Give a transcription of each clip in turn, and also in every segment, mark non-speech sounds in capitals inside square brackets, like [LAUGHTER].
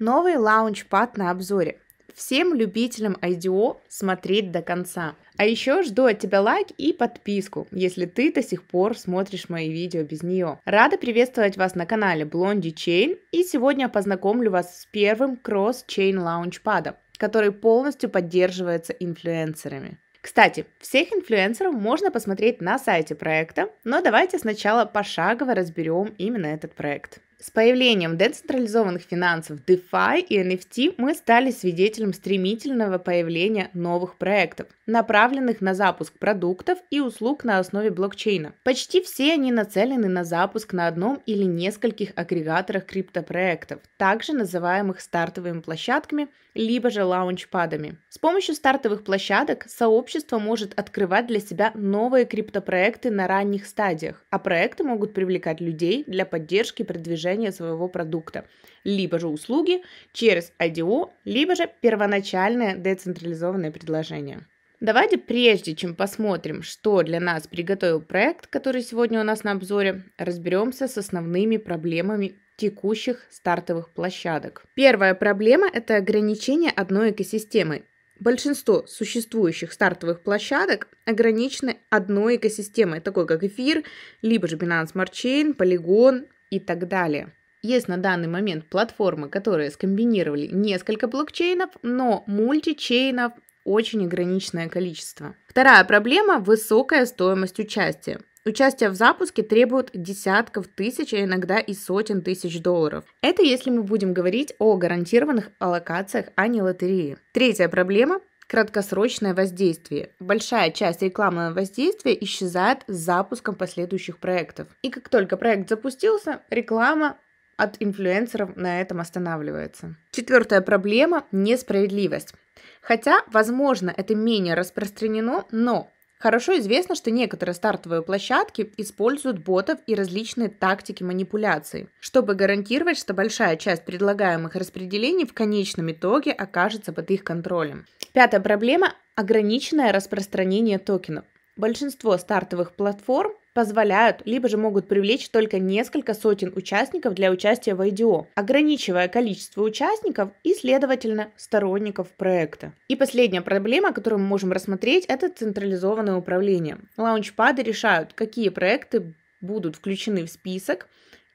Новый лаунчпад на обзоре. Всем любителям IDO смотреть до конца. А еще жду от тебя лайк и подписку, если ты до сих пор смотришь мои видео без нее. Рада приветствовать вас на канале Blondie Chain и сегодня познакомлю вас с первым кросс-чейн лаунчпадом, который полностью поддерживается инфлюенсерами. Кстати, всех инфлюенсеров можно посмотреть на сайте проекта, но давайте сначала пошагово разберем именно этот проект. С появлением децентрализованных финансов DeFi и NFT мы стали свидетелем стремительного появления новых проектов, направленных на запуск продуктов и услуг на основе блокчейна. Почти все они нацелены на запуск на одном или нескольких агрегаторах криптопроектов, также называемых стартовыми площадками, либо же лаунчпадами. С помощью стартовых площадок сообщество может открывать для себя новые криптопроекты на ранних стадиях, а проекты могут привлекать людей для поддержки продвижения продвижения своего продукта, либо же услуги через IDO, либо же первоначальное децентрализованное предложение. Давайте прежде чем посмотрим, что для нас приготовил проект, который сегодня у нас на обзоре, разберемся с основными проблемами текущих стартовых площадок. Первая проблема – это ограничение одной экосистемы. Большинство существующих стартовых площадок ограничены одной экосистемой, такой как эфир, либо же Binance Smart Chain, Polygon, и так далее. Есть на данный момент платформы, которые скомбинировали несколько блокчейнов, но мультичейнов очень ограниченное количество. Вторая проблема – высокая стоимость участия. Участие в запуске требует десятков тысяч, а иногда и сотен тысяч долларов. Это если мы будем говорить о гарантированных аллокациях, а не лотереи. Третья проблема краткосрочное воздействие. Большая часть рекламного воздействия исчезает с запуском последующих проектов. И как только проект запустился, реклама от инфлюенсеров на этом останавливается. Четвертая проблема – несправедливость. Хотя, возможно, это менее распространено, но Хорошо известно, что некоторые стартовые площадки используют ботов и различные тактики манипуляций, чтобы гарантировать, что большая часть предлагаемых распределений в конечном итоге окажется под их контролем. Пятая проблема – ограниченное распространение токенов. Большинство стартовых платформ позволяют, либо же могут привлечь только несколько сотен участников для участия в IDO, ограничивая количество участников и, следовательно, сторонников проекта. И последняя проблема, которую мы можем рассмотреть, это централизованное управление. Лаунчпады решают, какие проекты будут включены в список,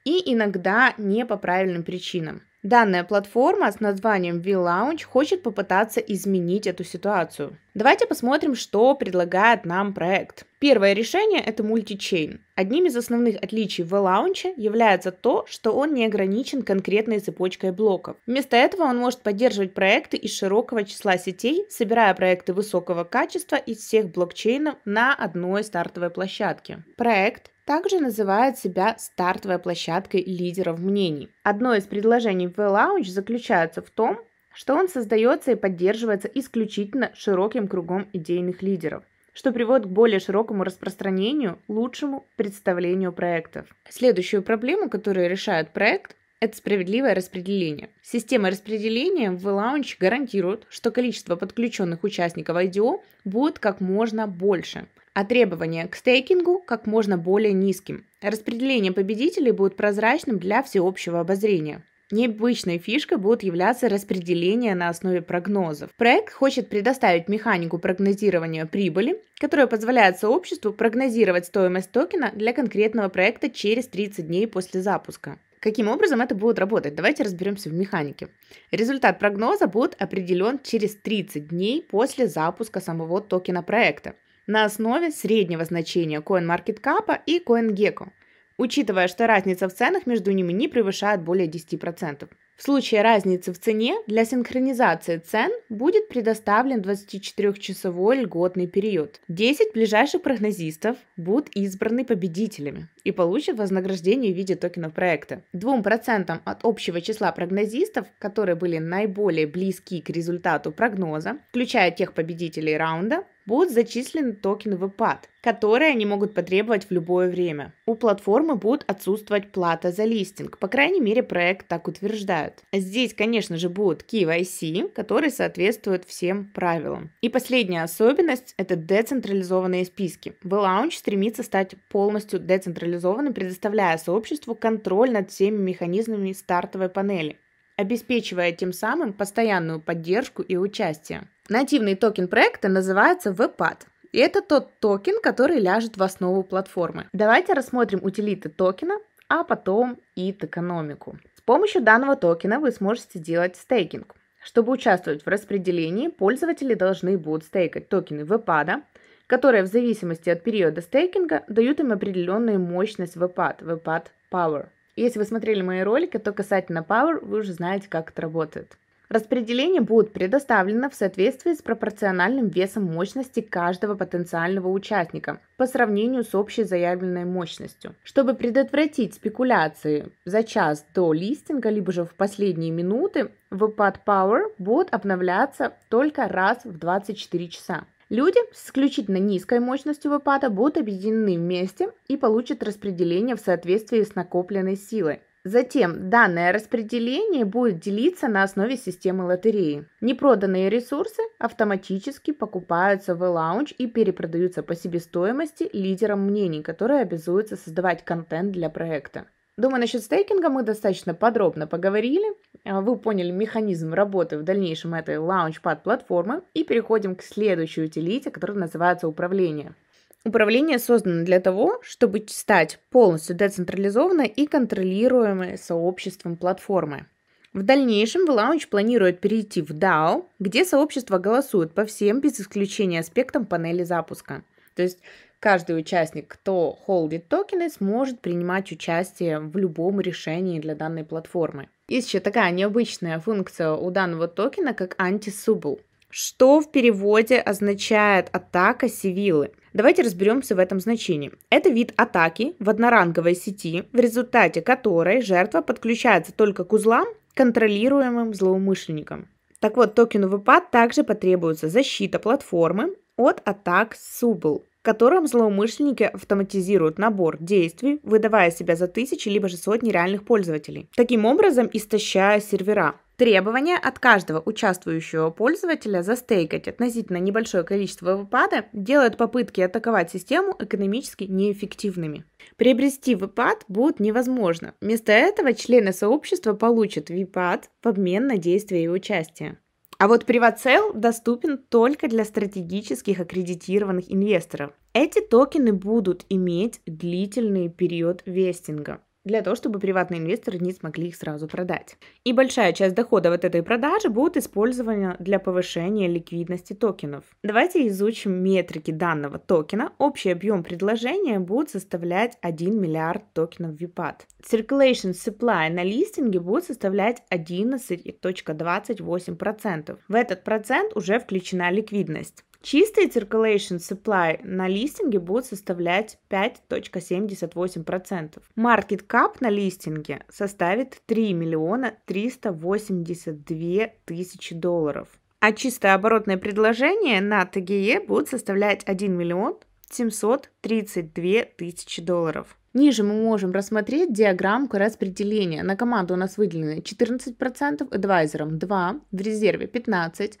и иногда не по правильным причинам. Данная платформа с названием v хочет попытаться изменить эту ситуацию. Давайте посмотрим, что предлагает нам проект. Первое решение – это мультичейн. Одним из основных отличий в лаунче является то, что он не ограничен конкретной цепочкой блоков. Вместо этого он может поддерживать проекты из широкого числа сетей, собирая проекты высокого качества из всех блокчейнов на одной стартовой площадке. Проект также называет себя стартовой площадкой лидеров мнений. Одно из предложений в Launch заключается в том, что он создается и поддерживается исключительно широким кругом идейных лидеров, что приводит к более широкому распространению, лучшему представлению проектов. Следующую проблему, которую решает проект, это справедливое распределение. Система распределения в лаунч гарантирует, что количество подключенных участников IDO будет как можно больше, а требования к стейкингу как можно более низким. Распределение победителей будет прозрачным для всеобщего обозрения. Необычной фишкой будет являться распределение на основе прогнозов. Проект хочет предоставить механику прогнозирования прибыли, которая позволяет сообществу прогнозировать стоимость токена для конкретного проекта через 30 дней после запуска. Каким образом это будет работать? Давайте разберемся в механике. Результат прогноза будет определен через 30 дней после запуска самого токена проекта на основе среднего значения CoinMarketCap и CoinGecko – учитывая, что разница в ценах между ними не превышает более 10%. В случае разницы в цене для синхронизации цен будет предоставлен 24-часовой льготный период. 10 ближайших прогнозистов будут избраны победителями и получат вознаграждение в виде токенов проекта. Двум процентам от общего числа прогнозистов, которые были наиболее близки к результату прогноза, включая тех победителей раунда, будут зачислены токены в которые они могут потребовать в любое время. У платформы будет отсутствовать плата за листинг, по крайней мере проект так утверждает. Здесь, конечно же, будут KYC, которые соответствуют всем правилам. И последняя особенность – это децентрализованные списки. Relaunch стремится стать полностью децентрализованным централизованно предоставляя сообществу контроль над всеми механизмами стартовой панели, обеспечивая тем самым постоянную поддержку и участие. Нативный токен проекта называется WebPad. И это тот токен, который ляжет в основу платформы. Давайте рассмотрим утилиты токена, а потом и экономику. С помощью данного токена вы сможете делать стейкинг. Чтобы участвовать в распределении, пользователи должны будут стейкать токены WebPad, которые в зависимости от периода стейкинга дают им определенную мощность VPAT, VPAT Power. Если вы смотрели мои ролики, то касательно Power вы уже знаете, как это работает. Распределение будет предоставлено в соответствии с пропорциональным весом мощности каждого потенциального участника по сравнению с общей заявленной мощностью. Чтобы предотвратить спекуляции за час до листинга, либо же в последние минуты, выпад Power будет обновляться только раз в 24 часа. Люди с исключительно низкой мощностью выпада будут объединены вместе и получат распределение в соответствии с накопленной силой. Затем данное распределение будет делиться на основе системы лотереи. Непроданные ресурсы автоматически покупаются в лаунч и перепродаются по себестоимости лидерам мнений, которые обязуются создавать контент для проекта. Думаю, насчет стейкинга мы достаточно подробно поговорили. А, вы поняли механизм работы в дальнейшем этой Launchpad платформы и переходим к следующей утилите, которая называется управление. Управление создано для того, чтобы стать полностью децентрализованной и контролируемой сообществом платформы. В дальнейшем Relaunch планирует перейти в DAO, где сообщество голосует по всем без исключения аспектам панели запуска. То есть каждый участник, кто холдит токены, сможет принимать участие в любом решении для данной платформы. Есть еще такая необычная функция у данного токена, как антисубл, что в переводе означает атака Сивилы. Давайте разберемся в этом значении. Это вид атаки в одноранговой сети, в результате которой жертва подключается только к узлам, контролируемым злоумышленником. Так вот, токену выпад также потребуется защита платформы от атак Субл котором злоумышленники автоматизируют набор действий, выдавая себя за тысячи либо же сотни реальных пользователей, таким образом истощая сервера. Требование от каждого участвующего пользователя застейкать относительно небольшое количество выпада делает попытки атаковать систему экономически неэффективными. Приобрести выпад будет невозможно. Вместо этого члены сообщества получат выпад в обмен на действия и участие. А вот PrivaCell доступен только для стратегических аккредитированных инвесторов. Эти токены будут иметь длительный период вестинга для того, чтобы приватные инвесторы не смогли их сразу продать. И большая часть дохода от этой продажи будет использована для повышения ликвидности токенов. Давайте изучим метрики данного токена. Общий объем предложения будет составлять 1 миллиард токенов VPAT. Circulation supply на листинге будет составлять 11,28%. В этот процент уже включена ликвидность. Чистый circulation supply на листинге будет составлять 5.78%. Market cap на листинге составит 3 миллиона 382 тысячи долларов. А чистое оборотное предложение на ТГЕ будет составлять 1 миллион 732 тысячи долларов. Ниже мы можем рассмотреть диаграмму распределения. На команду у нас выделены 14%, адвайзером 2, в резерве 15,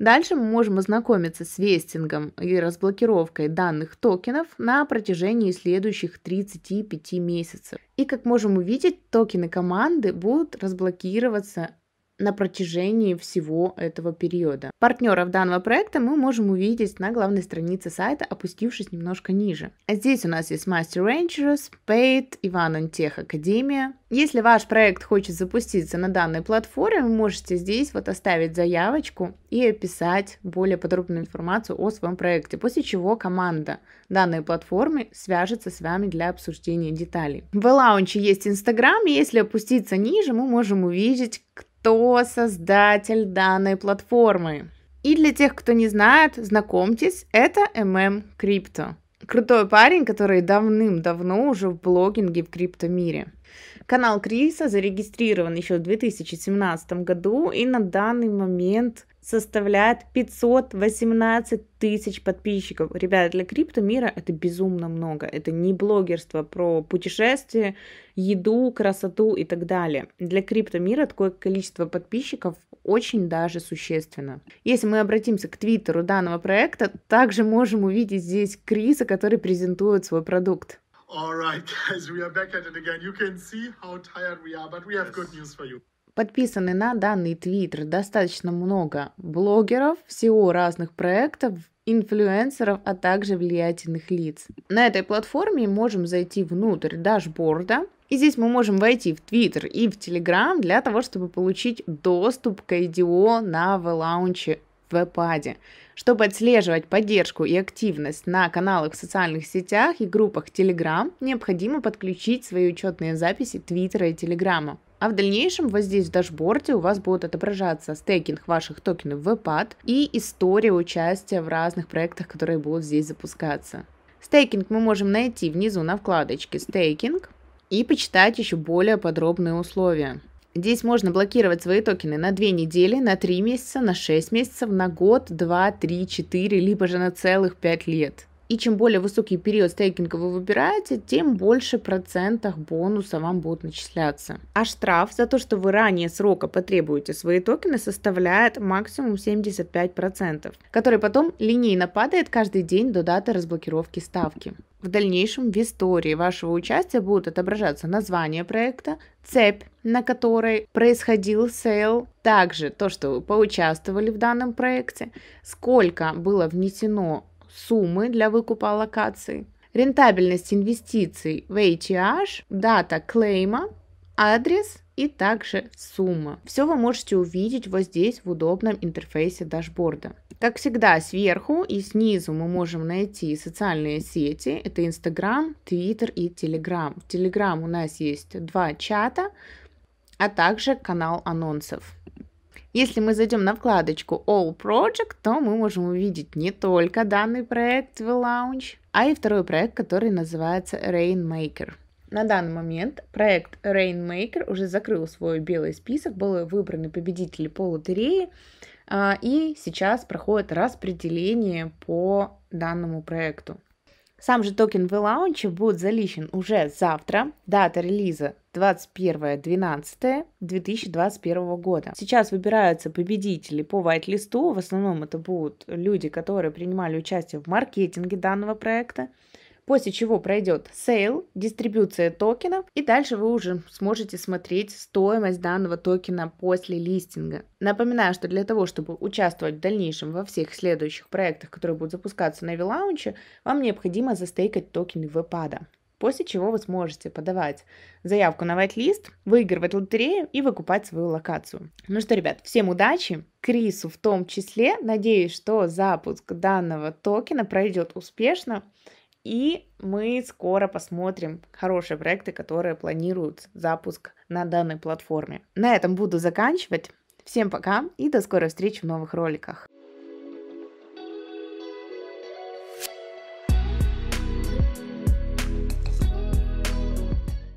Дальше мы можем ознакомиться с вестингом и разблокировкой данных токенов на протяжении следующих 35 месяцев. И как можем увидеть, токены команды будут разблокироваться на протяжении всего этого периода. Партнеров данного проекта мы можем увидеть на главной странице сайта, опустившись немножко ниже. А здесь у нас есть Master Rangers, Paid, Иван Онтех Академия. Если ваш проект хочет запуститься на данной платформе, вы можете здесь вот оставить заявочку и описать более подробную информацию о своем проекте, после чего команда данной платформы свяжется с вами для обсуждения деталей. В лаунче есть Инстаграм, если опуститься ниже, мы можем увидеть, кто кто создатель данной платформы. И для тех, кто не знает, знакомьтесь, это ММ Крипто. Крутой парень, который давным-давно уже в блогинге в криптомире. Канал Криса зарегистрирован еще в 2017 году, и на данный момент составляет 518 тысяч подписчиков. Ребята, для крипто мира это безумно много. Это не блогерство про путешествия, еду, красоту и так далее. Для крипто мира такое количество подписчиков очень даже существенно. Если мы обратимся к твиттеру данного проекта, также можем увидеть здесь Криса, который презентует свой продукт. All right, [LAUGHS] guys, we are back at it again. You can see how tired we are, but we have good news for you подписаны на данный твиттер достаточно много блогеров, всего разных проектов, инфлюенсеров, а также влиятельных лиц. На этой платформе можем зайти внутрь дашборда, и здесь мы можем войти в Твиттер и в Телеграм для того, чтобы получить доступ к IDO на V-лаунче в iPad. Чтобы отслеживать поддержку и активность на каналах в социальных сетях и группах Telegram, необходимо подключить свои учетные записи Твиттера и Телеграма. А в дальнейшем вот здесь в дашборде у вас будут отображаться стейкинг ваших токенов в EPAD и история участия в разных проектах, которые будут здесь запускаться. Стейкинг мы можем найти внизу на вкладочке «Стейкинг» и почитать еще более подробные условия. Здесь можно блокировать свои токены на 2 недели, на 3 месяца, на 6 месяцев, на год, 2, 3, 4, либо же на целых 5 лет. И чем более высокий период стейкинга вы выбираете, тем больше процентов бонуса вам будут начисляться. А штраф за то, что вы ранее срока потребуете свои токены, составляет максимум 75%, который потом линейно падает каждый день до даты разблокировки ставки. В дальнейшем в истории вашего участия будут отображаться название проекта, цепь, на которой происходил сейл, также то, что вы поучаствовали в данном проекте, сколько было внесено суммы для выкупа локации, рентабельность инвестиций в ATH, дата клейма, адрес и также сумма. Все вы можете увидеть вот здесь в удобном интерфейсе дашборда. Как всегда, сверху и снизу мы можем найти социальные сети. Это Instagram, Twitter и Telegram. В Telegram у нас есть два чата, а также канал анонсов. Если мы зайдем на вкладочку All Project, то мы можем увидеть не только данный проект V-Launch, а и второй проект, который называется Rainmaker. На данный момент проект Rainmaker уже закрыл свой белый список, были выбраны победители по лотерее, а, и сейчас проходит распределение по данному проекту. Сам же токен в лаунче будет залищен уже завтра. Дата релиза 21-12-2021 года. Сейчас выбираются победители по вайт-листу. В основном это будут люди, которые принимали участие в маркетинге данного проекта. После чего пройдет сейл, дистрибуция токенов, и дальше вы уже сможете смотреть стоимость данного токена после листинга. Напоминаю, что для того, чтобы участвовать в дальнейшем во всех следующих проектах, которые будут запускаться на v вам необходимо застейкать токены вепада после чего вы сможете подавать заявку на вайтлист, выигрывать лотерею и выкупать свою локацию. Ну что, ребят, всем удачи! Крису в том числе. Надеюсь, что запуск данного токена пройдет успешно. И мы скоро посмотрим хорошие проекты, которые планируют запуск на данной платформе. На этом буду заканчивать. Всем пока и до скорой встречи в новых роликах.